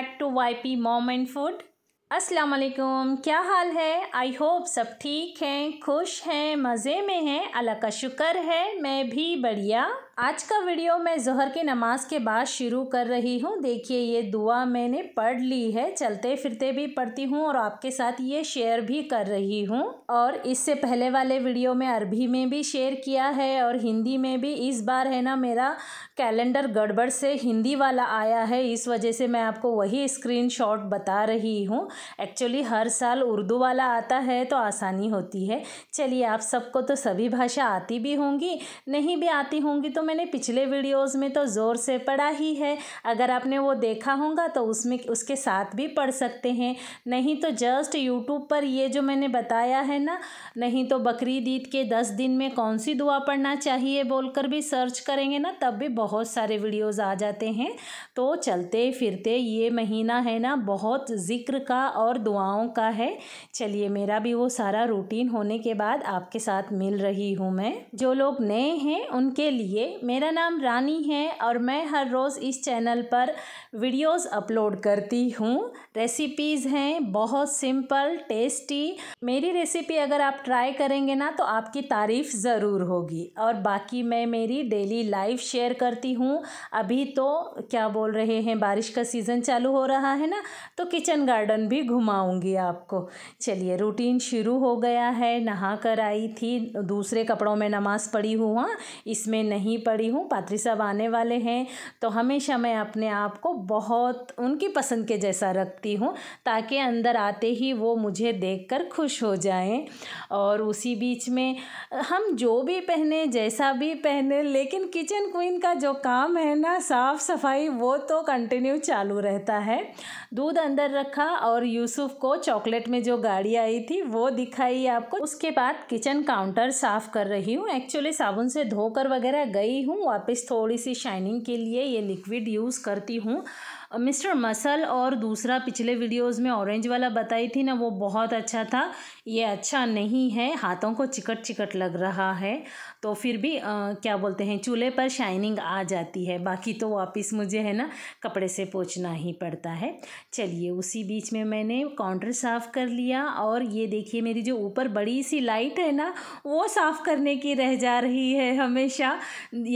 back to Y P mom and food अस्सलाम वालेकुम क्या हाल है आई होप सब ठीक हैं खुश हैं मज़े में हैं अल्लाह का शुक्र है मैं भी बढ़िया आज का वीडियो मैं जहर की नमाज के बाद शुरू कर रही हूँ देखिए ये दुआ मैंने पढ़ ली है चलते फिरते भी पढ़ती हूँ और आपके साथ ये शेयर भी कर रही हूँ और इससे पहले वाले वीडियो में अरबी में भी शेयर किया है और हिंदी में भी इस बार है ना मेरा कैलेंडर गड़बड़ से हिंदी वाला आया है इस वजह से मैं आपको वही स्क्रीन बता रही हूँ एक्चुअली हर साल उर्दू वाला आता है तो आसानी होती है चलिए आप सबको तो सभी भाषा आती भी होंगी नहीं भी आती होंगी तो मैंने पिछले वीडियोस में तो ज़ोर से पढ़ा ही है अगर आपने वो देखा होगा तो उसमें उसके साथ भी पढ़ सकते हैं नहीं तो जस्ट यूट्यूब पर ये जो मैंने बताया है ना नहीं तो बकरीद ईद के दस दिन में कौन सी दुआ पढ़ना चाहिए बोलकर भी सर्च करेंगे ना तब भी बहुत सारे वीडियोज़ आ जाते हैं तो चलते फिरते ये महीना है ना बहुत ज़िक्र का और दुआओं का है चलिए मेरा भी वो सारा रूटीन होने के बाद आपके साथ मिल रही हूँ मैं जो लोग नए हैं उनके लिए मेरा नाम रानी है और मैं हर रोज़ इस चैनल पर वीडियोस अपलोड करती हूँ रेसिपीज़ हैं बहुत सिंपल टेस्टी मेरी रेसिपी अगर आप ट्राई करेंगे ना तो आपकी तारीफ़ ज़रूर होगी और बाकी मैं मेरी डेली लाइफ शेयर करती हूँ अभी तो क्या बोल रहे हैं बारिश का सीज़न चालू हो रहा है ना तो किचन गार्डन भी घुमाऊँगी आपको चलिए रूटीन शुरू हो गया है नहा कर आई थी दूसरे कपड़ों में नमाज़ पढ़ी हुआ इसमें नहीं पड़ी हूँ पात्री साहब आने वाले हैं तो हमेशा मैं अपने आप को बहुत उनकी पसंद के जैसा रखती हूँ ताकि अंदर आते ही वो मुझे देखकर खुश हो जाएं और उसी बीच में हम जो भी पहने जैसा भी पहने लेकिन किचन क्वीन का जो काम है ना साफ़ सफाई वो तो कंटिन्यू चालू रहता है दूध अंदर रखा और यूसुफ को चॉकलेट में जो गाड़ी आई थी वो दिखाई आपको उसके बाद किचन काउंटर साफ़ कर रही हूँ एक्चुअली साबुन से धोकर वगैरह गई गई हूँ वापस थोड़ी सी शाइनिंग के लिए ये लिक्विड यूज़ करती हूँ मिस्टर मसल और दूसरा पिछले वीडियोस में ऑरेंज वाला बताई थी ना वो बहुत अच्छा था ये अच्छा नहीं है हाथों को चिकट चिकट लग रहा है तो फिर भी आ, क्या बोलते हैं चूल्हे पर शाइनिंग आ जाती है बाकी तो वापस मुझे है ना कपड़े से पोछना ही पड़ता है चलिए उसी बीच में मैंने काउंटर साफ़ कर लिया और ये देखिए मेरी जो ऊपर बड़ी सी लाइट है ना वो साफ़ करने की रह जा रही है हमेशा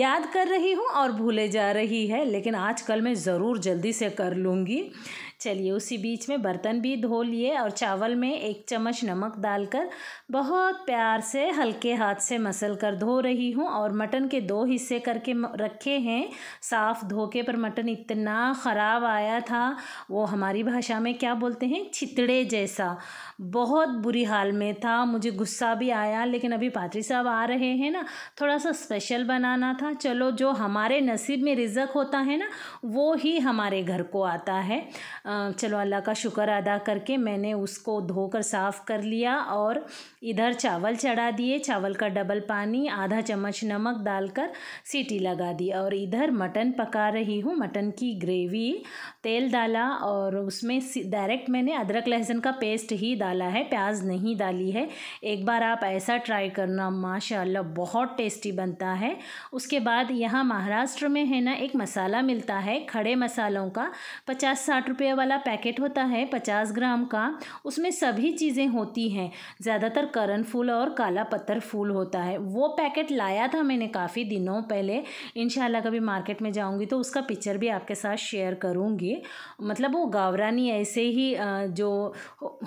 याद कर रही हूँ और भूले जा रही है लेकिन आज मैं ज़रूर जल्दी से कर लूँगी चलिए उसी बीच में बर्तन भी धो लिए और चावल में एक चम्मच नमक डालकर बहुत प्यार से हल्के हाथ से मसल कर धो रही हूँ और मटन के दो हिस्से करके रखे हैं साफ़ धोके पर मटन इतना ख़राब आया था वो हमारी भाषा में क्या बोलते हैं छितड़े जैसा बहुत बुरी हाल में था मुझे गुस्सा भी आया लेकिन अभी पात्री साहब आ रहे हैं ना थोड़ा सा स्पेशल बनाना था चलो जो हमारे नसीब में रिजक होता है ना वो ही हमारे घर को आता है चलो अल्लाह का शुक्र अदा करके मैंने उसको धोकर साफ़ कर लिया और इधर चावल चढ़ा दिए चावल का डबल पानी आधा चम्मच नमक डालकर सीटी लगा दी और इधर मटन पका रही हूँ मटन की ग्रेवी तेल डाला और उसमें डायरेक्ट मैंने अदरक लहसुन का पेस्ट ही डाला है प्याज नहीं डाली है एक बार आप ऐसा ट्राई करना माशाल्लाह बहुत टेस्टी बनता है उसके बाद यहाँ महाराष्ट्र में है ना एक मसाला मिलता है खड़े मसालों का पचास साठ रुपये वाला पैकेट होता है पचास ग्राम का उसमें सभी चीज़ें होती हैं ज़्यादातर करण फूल और काला पत्थर फूल होता है वो पैकेट लाया था मैंने काफ़ी दिनों पहले इन कभी मार्केट में जाऊँगी तो उसका पिक्चर भी आपके साथ शेयर करूँगी मतलब वो गावरानी ऐसे ही जो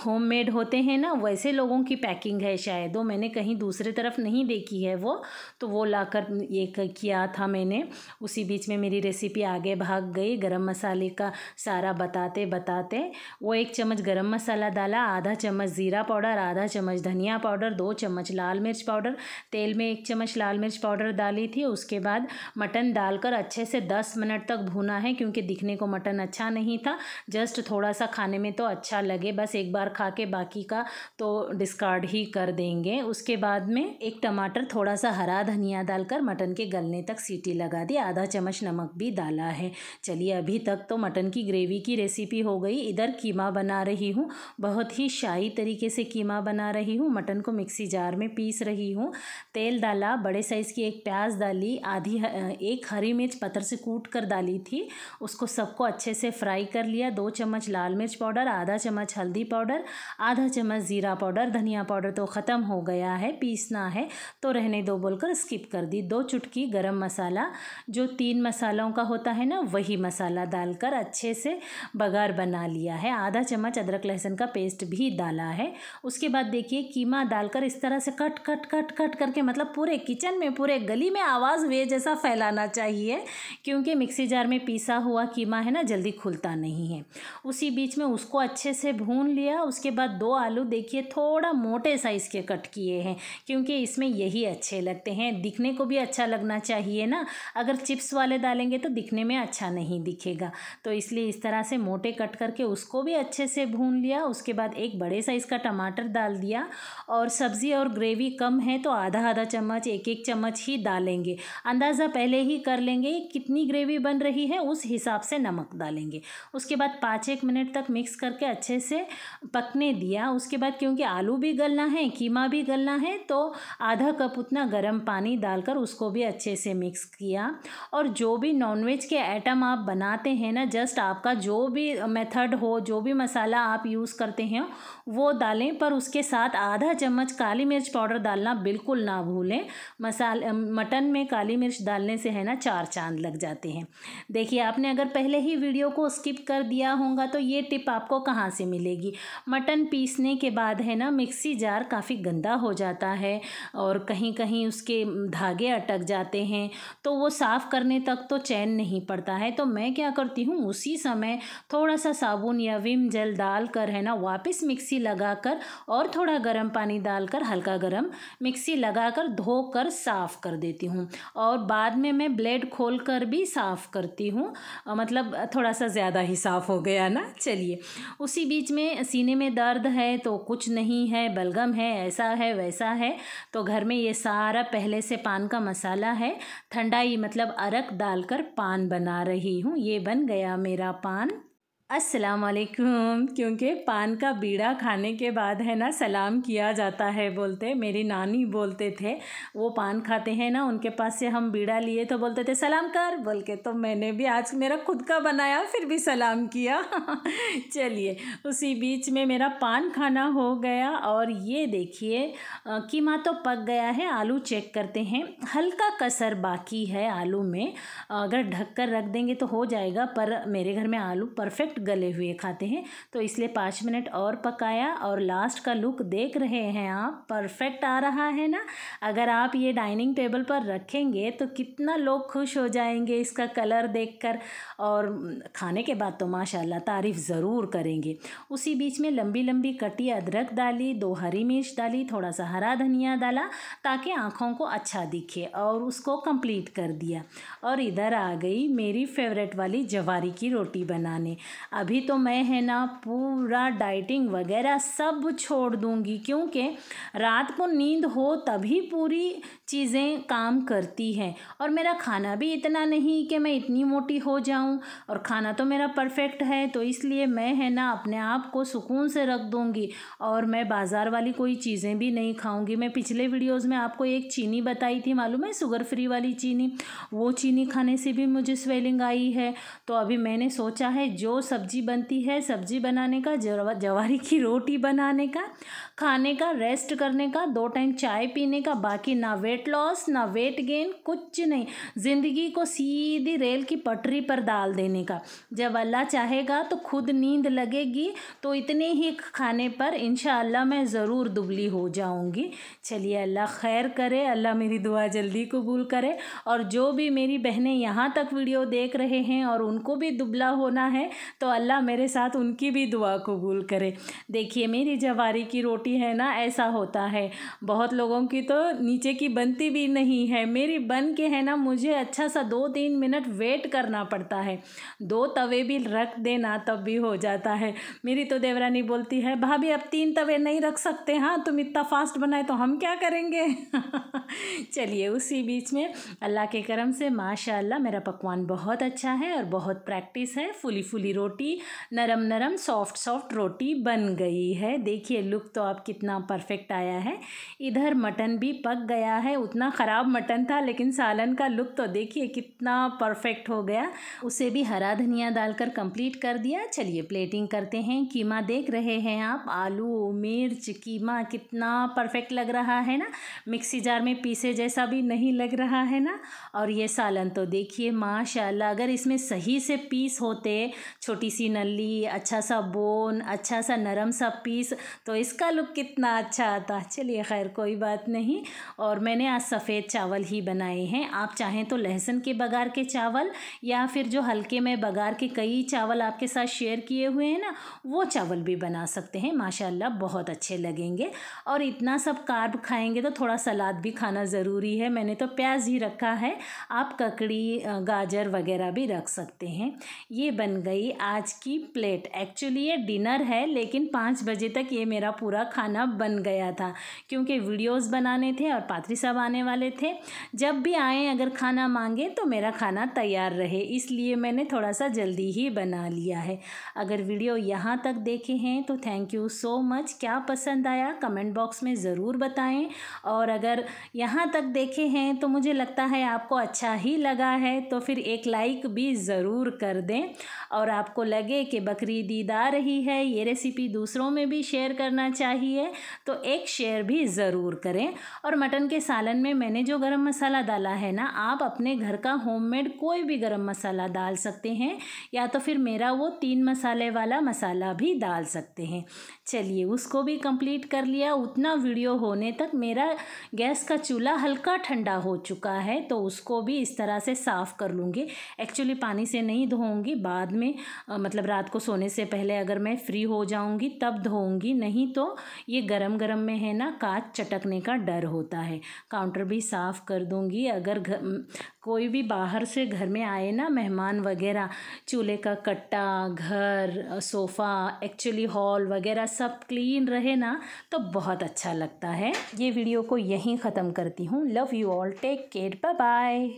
होम होते हैं ना वैसे लोगों की पैकिंग है शायद वो मैंने कहीं दूसरे तरफ नहीं देखी है वो तो वो लाकर ये किया था मैंने उसी बीच में मेरी रेसिपी आगे भाग गई गरम मसाले का सारा बताते में बताते वो एक चम्मच गरम मसाला डाला आधा चम्मच ज़ीरा पाउडर आधा चम्मच धनिया पाउडर दो चम्मच लाल मिर्च पाउडर तेल में एक चम्मच लाल मिर्च पाउडर डाली थी उसके बाद मटन डालकर अच्छे से दस मिनट तक भूना है क्योंकि दिखने को मटन अच्छा नहीं था जस्ट थोड़ा सा खाने में तो अच्छा लगे बस एक बार खा के बाकी का तो डिस्कार्ड ही कर देंगे उसके बाद में एक टमाटर थोड़ा सा हरा धनिया डालकर मटन के गलने तक सीटी लगा दी आधा चम्मच नमक भी डाला है चलिए अभी तक तो मटन की ग्रेवी की रेसिपी रेसिपी हो गई इधर कीमा बना रही हूँ बहुत ही शाही तरीके से कीमा बना रही हूँ मटन को मिक्सी जार में पीस रही हूँ तेल डाला बड़े साइज़ की एक प्याज डाली आधी एक हरी मिर्च पत्थर से कूट कर डाली थी उसको सबको अच्छे से फ्राई कर लिया दो चम्मच लाल मिर्च पाउडर आधा चम्मच हल्दी पाउडर आधा चम्मच ज़ीरा पाउडर धनिया पाउडर तो ख़त्म हो गया है पीसना है तो रहने दो बोलकर स्किप कर दी दो चुटकी गरम मसाला जो तीन मसालों का होता है ना वही मसाला डालकर अच्छे से बगल बघार बना लिया है आधा चम्मच अदरक लहसुन का पेस्ट भी डाला है उसके बाद देखिए कीमा डालकर इस तरह से कट कट कट कट करके मतलब पूरे किचन में पूरे गली में आवाज़ वे जैसा फैलाना चाहिए क्योंकि मिक्सी जार में पीसा हुआ कीमा है ना जल्दी खुलता नहीं है उसी बीच में उसको अच्छे से भून लिया उसके बाद दो आलू देखिए थोड़ा मोटे साइज़ के कट किए हैं क्योंकि इसमें यही अच्छे लगते हैं दिखने को भी अच्छा लगना चाहिए ना अगर चिप्स वाले डालेंगे तो दिखने में अच्छा नहीं दिखेगा तो इसलिए इस तरह से मोटे छोटे कट करके उसको भी अच्छे से भून लिया उसके बाद एक बड़े साइज़ का टमाटर डाल दिया और सब्ज़ी और ग्रेवी कम है तो आधा आधा चम्मच एक एक चम्मच ही डालेंगे अंदाज़ा पहले ही कर लेंगे कितनी ग्रेवी बन रही है उस हिसाब से नमक डालेंगे उसके बाद पाँच एक मिनट तक मिक्स करके अच्छे से पकने दिया उसके बाद क्योंकि आलू भी गलना है कीमा भी गलना है तो आधा कप उतना गर्म पानी डालकर उसको भी अच्छे से मिक्स किया और जो भी नॉनवेज के आइटम आप बनाते हैं ना जस्ट आपका जो भी मेथड हो जो भी मसाला आप यूज़ करते हैं वो डालें पर उसके साथ आधा चम्मच काली मिर्च पाउडर डालना बिल्कुल ना भूलें मसाल मटन में काली मिर्च डालने से है ना चार चांद लग जाते हैं देखिए आपने अगर पहले ही वीडियो को स्किप कर दिया होगा तो ये टिप आपको कहाँ से मिलेगी मटन पीसने के बाद है ना मिक्सी जार काफ़ी गंदा हो जाता है और कहीं कहीं उसके धागे अटक जाते हैं तो वो साफ़ करने तक तो चैन नहीं पड़ता है तो मैं क्या करती हूँ उसी समय थोड़ा थोड़ा सा साबुन या विम जेल डालकर है ना वापस मिक्सी लगाकर और थोड़ा गर्म पानी डालकर हल्का गर्म मिक्सी लगाकर धोकर साफ़ कर देती हूँ और बाद में मैं ब्लेड खोल कर भी साफ़ करती हूँ मतलब थोड़ा सा ज़्यादा ही साफ़ हो गया ना चलिए उसी बीच में सीने में दर्द है तो कुछ नहीं है बलगम है ऐसा है वैसा है तो घर में ये सारा पहले से पान का मसाला है ठंडाई मतलब अरक डालकर पान बना रही हूँ ये बन गया मेरा पान वालेकुम क्योंकि पान का बीड़ा खाने के बाद है ना सलाम किया जाता है बोलते मेरी नानी बोलते थे वो पान खाते हैं ना उनके पास से हम बीड़ा लिए तो बोलते थे सलाम कर बोल के तो मैंने भी आज मेरा खुद का बनाया फिर भी सलाम किया चलिए उसी बीच में मेरा पान खाना हो गया और ये देखिए कीमा तो पक गया है आलू चेक करते हैं हल्का कसर बाकी है आलू में अगर ढक कर रख देंगे तो हो जाएगा पर मेरे घर में आलू परफेक्ट सॉफ्ट गले हुए खाते हैं तो इसलिए पाँच मिनट और पकाया और लास्ट का लुक देख रहे हैं आप परफेक्ट आ रहा है ना अगर आप ये डाइनिंग टेबल पर रखेंगे तो कितना लोग खुश हो जाएंगे इसका कलर देखकर और हम्म, खाने के बाद तो माशाल्लाह तारीफ़ ज़रूर करेंगे उसी बीच में लंबी लंबी कटी अदरक डाली दो हरी मिर्च डाली थोड़ा सा हरा धनिया डाला ताकि आँखों को अच्छा दिखे और उसको कंप्लीट कर दिया और इधर आ गई मेरी फेवरेट वाली जवारी की रोटी बनाने अभी तो मैं है ना पूरा डाइटिंग वगैरह सब छोड़ दूँगी क्योंकि रात को नींद हो तभी पूरी चीज़ें काम करती हैं और मेरा खाना भी इतना नहीं कि मैं इतनी मोटी हो जाऊं और खाना तो मेरा परफेक्ट है तो इसलिए मैं है ना अपने आप को सुकून से रख दूंगी और मैं बाज़ार वाली कोई चीज़ें भी नहीं खाऊंगी मैं पिछले वीडियोस में आपको एक चीनी बताई थी मालूम है शुगर फ्री वाली चीनी वो चीनी खाने से भी मुझे स्वेलिंग आई है तो अभी मैंने सोचा है जो सब सब्जी बनती है सब्जी बनाने का जवारी की रोटी बनाने का खाने का रेस्ट करने का दो टाइम चाय पीने का बाकी ना वेट लॉस ना वेट गेन कुछ नहीं ज़िंदगी को सीधी रेल की पटरी पर डाल देने का जब अल्लाह चाहेगा तो खुद नींद लगेगी तो इतने ही खाने पर इन मैं ज़रूर दुबली हो जाऊँगी चलिए अल्लाह खैर करे अल्लाह मेरी दुआ जल्दी कबूल करे और जो भी मेरी बहनें यहाँ तक वीडियो देख रहे हैं और उनको भी दुबला होना है तो अल्लाह मेरे साथ उनकी भी दुआ कबूल करे देखिए मेरी जवारी की रोटी छोटी है ना ऐसा होता है बहुत लोगों की तो नीचे की बनती भी नहीं है मेरी बन के है ना मुझे अच्छा सा दो तीन मिनट वेट करना पड़ता है दो तवे भी रख देना तब भी हो जाता है मेरी तो देवरानी बोलती है भाभी अब तीन तवे नहीं रख सकते हाँ तुम इतना फास्ट बनाए तो हम क्या करेंगे चलिए उसी बीच में अल्लाह के करम से माशाल्लाह मेरा पकवान बहुत अच्छा है और बहुत प्रैक्टिस है फुली फुली रोटी नरम नरम सॉफ्ट सॉफ्ट रोटी बन गई है देखिए लुक तो आप अब कितना परफेक्ट आया है इधर मटन भी पक गया है उतना ख़राब मटन था लेकिन सालन का लुक तो देखिए कितना परफेक्ट हो गया उसे भी हरा धनिया डालकर कंप्लीट कर दिया चलिए प्लेटिंग करते हैं कीमा देख रहे हैं आप आलू मिर्च कीमा कितना परफेक्ट लग रहा है ना मिक्सी जार में पीसे जैसा भी नहीं लग रहा है ना और ये सालन तो देखिए माशाल्लाह अगर इसमें सही से पीस होते छोटी सी नली अच्छा सा बोन अच्छा सा नरम सा पीस तो इसका लुक कितना अच्छा आता चलिए खैर कोई बात नहीं और मैंने आज सफ़ेद चावल ही बनाए हैं आप चाहें तो लहसुन के बघार के चावल या फिर जो हल्के में बघार के कई चावल आपके साथ शेयर किए हुए हैं ना वो चावल भी बना सकते हैं माशाल्लाह बहुत अच्छे लगेंगे और इतना सब कार्ब खाएंगे तो थोड़ा सलाद भी खाना ज़रूरी है मैंने तो प्याज ही रखा है आप ककड़ी गाजर वगैरह भी रख सकते हैं ये बन गई आज की प्लेट एक्चुअली ये डिनर है लेकिन पाँच बजे तक ये मेरा पूरा खाना बन गया था क्योंकि वीडियोस बनाने थे और पात्री साहब आने वाले थे जब भी आए अगर खाना मांगे तो मेरा खाना तैयार रहे इसलिए मैंने थोड़ा सा जल्दी ही बना लिया है अगर वीडियो यहाँ तक देखे हैं तो थैंक यू सो मच क्या पसंद आया कमेंट बॉक्स में ज़रूर बताएँ और अगर यहाँ तक देखे हैं तो मुझे लगता है आपको अच्छा ही लगा है तो फिर एक लाइक भी ज़रूर कर दें और आपको लगे कि बकरी दीदा आ रही है ये रेसिपी दूसरों में भी शेयर करना चाहिए रही है तो एक शेयर भी ज़रूर करें और मटन के सालन में मैंने जो गरम मसाला डाला है ना आप अपने घर का होममेड कोई भी गरम मसाला डाल सकते हैं या तो फिर मेरा वो तीन मसाले वाला मसाला भी डाल सकते हैं चलिए उसको भी कंप्लीट कर लिया उतना वीडियो होने तक मेरा गैस का चूल्हा हल्का ठंडा हो चुका है तो उसको भी इस तरह से साफ़ कर लूँगी एक्चुअली पानी से नहीं धोऊँगी बाद में आ, मतलब रात को सोने से पहले अगर मैं फ्री हो जाऊँगी तब धोऊँगी नहीं तो ये गरम गरम में है ना कांच चटकने का डर होता है काउंटर भी साफ़ कर दूंगी अगर घ कोई भी बाहर से घर में आए ना मेहमान वगैरह चूल्हे का कट्टा घर सोफ़ा एक्चुअली हॉल वगैरह सब क्लीन रहे ना तो बहुत अच्छा लगता है ये वीडियो को यहीं ख़त्म करती हूँ love you all take care bye bye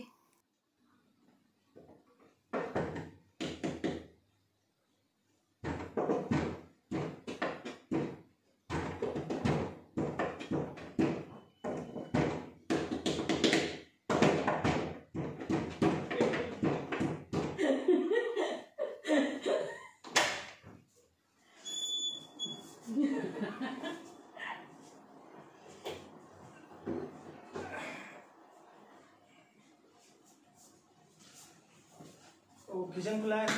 तो किचन खुला है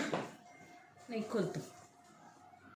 नहीं खुलता